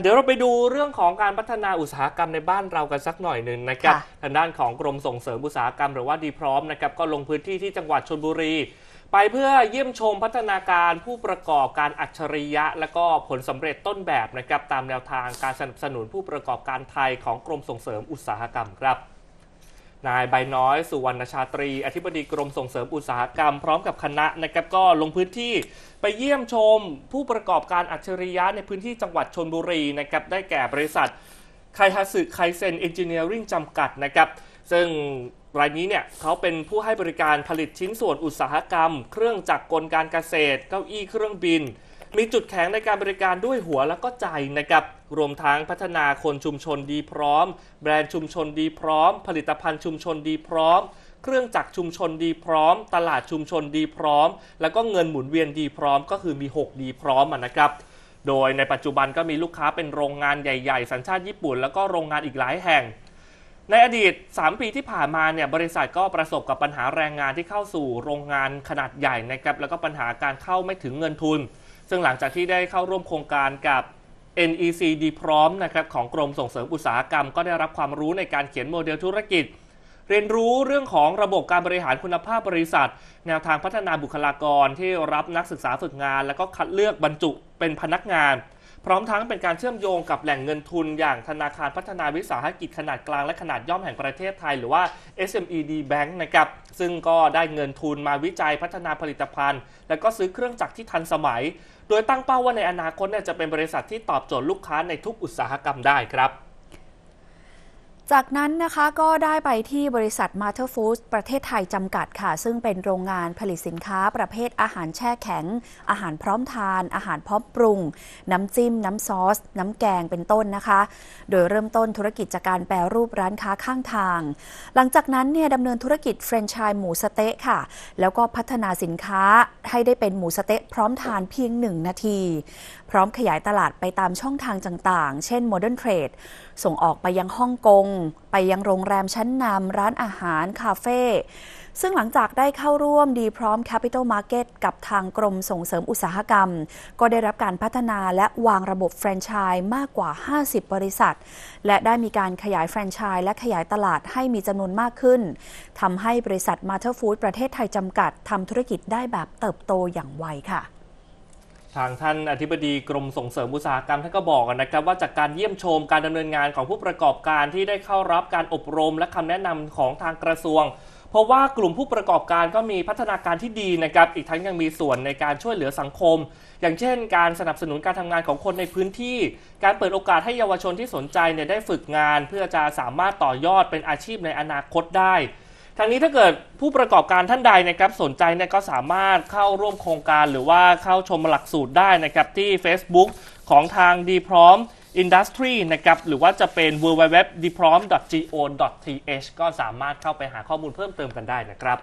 เดี๋ยวเราไปดูเรื่องของการพัฒนาอุตสาหกรรมในบ้านเรากันสักหน่อยหนึ่งนะครับ ทางด้านของกรมส่งเสริมอุตสาหกรรมหรือว่าดีพร้อมนะครับก็ลงพื้นที่ที่จังหวัดชลบุรี ไปเพื่อเยี่ยมชมพัฒนาการผู้ประกอบการอัจฉริยะและก็ผลสำเร็จต้นแบบนะครับตามแนวทางการสนับสนุนผู้ประกอบการไทยของกรมส่งเสริมอุตสาหกรรมครับนายใบน้อย สุวรรณชาตรี อธิบดีกรมส่งเสริมอุตสาหกรรมพร้อมกับคณะนะครับก็ลงพื้นที่ไปเยี่ยมชมผู้ประกอบการอัจฉริยะในพื้นที่จังหวัดชนบุรีนะครับได้แก่บริษัทไคฮัสึไคเซนเอนจิเนียริ่งจำกัดนะครับซึ่งรายนี้เนี่ยเขาเป็นผู้ให้บริการผลิตชิ้นส่วนอุตสาหกรรม เครื่องจักรกลการเกษตร เก้าอี้เครื่องบินมีจุดแข็งในการบริการด้วยหัวแล้วก็ใจนะครับรวมทั้งพัฒนาคนชุมชนดีพร้อม แบรนด์ชุมชนดีพร้อม ผลิตภัณฑ์ชุมชนดีพร้อม เครื่องจักรชุมชนดีพร้อม ตลาดชุมชนดีพร้อม แล้วก็เงินหมุนเวียนดีพร้อม ก็คือมี 6 ดีพร้อมนะครับ โดยในปัจจุบันก็มีลูกค้าเป็นโรงงานใหญ่ๆ สัญชาติญี่ปุ่น แล้วก็โรงงานอีกหลายแห่ง ในอดีต 3 ปีที่ผ่านมาเนี่ยบริษัทก็ประสบกับปัญหาแรงงานที่เข้าสู่โรงงานขนาดใหญ่นะครับ แล้วก็ปัญหาการเข้าไม่ถึงเงินทุนซึ่งหลังจากที่ได้เข้าร่วมโครงการกับ NEC ดีพร้อมนะครับของกรมส่งเสริมอุตสาหกรรม ก็ได้รับความรู้ในการเขียนโมเดลธุรกิจ เรียนรู้เรื่องของระบบการบริหารคุณภาพบริษัท แนวทางพัฒนาบุคลากรที่รับนักศึกษาฝึกงานแล้วก็คัดเลือกบรรจุเป็นพนักงานพร้อมทั้งเป็นการเชื่อมโยงกับแหล่งเงินทุน อย่างธนาคารพัฒนาวิสาหกิจขนาดกลางและขนาดย่อมแห่งประเทศไทยหรือว่า SMED Bank นะครับ ซึ่งก็ได้เงินทุนมาวิจัยพัฒนาผลิตภัณฑ์ และก็ซื้อเครื่องจักรที่ทันสมัย โดยตั้งเป้าว่าในอนาคตเนี่ยจะเป็นบริษัทที่ตอบโจทย์ลูกค้าในทุกอุตสาหกรรมได้ครับจากนั้นนะคะก็ได้ไปที่บริษัท m a t e r Foods ประเทศไทยจำกัดค่ะ ซึ่งเป็นโรงงานผลิตสินค้า ประเภทอาหารแช่แข็ง อาหารพร้อมทาน อาหารพร้อมปรุง น้ำจิ้ม น้ำซอส น้ำแกงเป็นต้นนะคะ โดยเริ่มต้นธุรกิจจากการแปรรูปร้านค้าข้างทาง หลังจากนั้นเนี่ยดำเนินธุรกิจแฟรนไชส์หมูสเต๊ะค่ะ แล้วก็พัฒนาสินค้าให้ได้เป็นหมูสเต๊ะพร้อมทานเพียงหนึ่งนาที พร้อมขยายตลาดไปตามช่องทางต่าง ๆ เช่นมเดิร์นเทรดส่งออกไปยังฮ่องกงไปยังโรงแรมชั้นนำร้านอาหาร คาเฟ่ ซึ่งหลังจากได้เข้าร่วมดีพร้อม Capital Market กับทางกรมส่งเสริมอุตสาหกรรม ก็ได้รับการพัฒนาและวางระบบแฟรนไชส์มากกว่า 50 บริษัท และได้มีการขยายแฟรนไชส์และขยายตลาดให้มีจำนวนมากขึ้น ทำให้บริษัทมาเธอร์ฟู้ดประเทศไทยจำกัดทำธุรกิจได้แบบเติบโตอย่างไวค่ะทางท่านอธิบดีกรมส่งเสริมอุตสาหกรรมท่านก็บอกนะครับว่าจากการเยี่ยมชมการดำเนินงานของผู้ประกอบการที่ได้เข้ารับการอบรม และคำแนะนำของทางกระทรวง เพราะว่ากลุ่มผู้ประกอบการก็มีพัฒนาการที่ดีนะครับอีกทั้งยังมีส่วนในการช่วยเหลือสังคม อย่างเช่น การสนับสนุนการทำงานของคนในพื้นที่ การเปิดโอกาสให้เยาวชนที่สนใจเนี่ยได้ฝึกงาน เพื่อจะสามารถต่อยอดเป็นอาชีพในอนาคตได้ทางนี้ถ้าเกิดผู้ประกอบการท่านใดนะครับสนใจเนี่ยก็สามารถเข้าร่วมโครงการหรือว่าเข้าชมหลักสูตรได้นะครับที่ Facebook ของทางดีพร้อมอินดัสทรีนะครับหรือว่าจะเป็น w w w d i p r o m g o t h ก็สามารถเข้าไปหาข้อมูลเพิ่มเติมกันได้นะครับ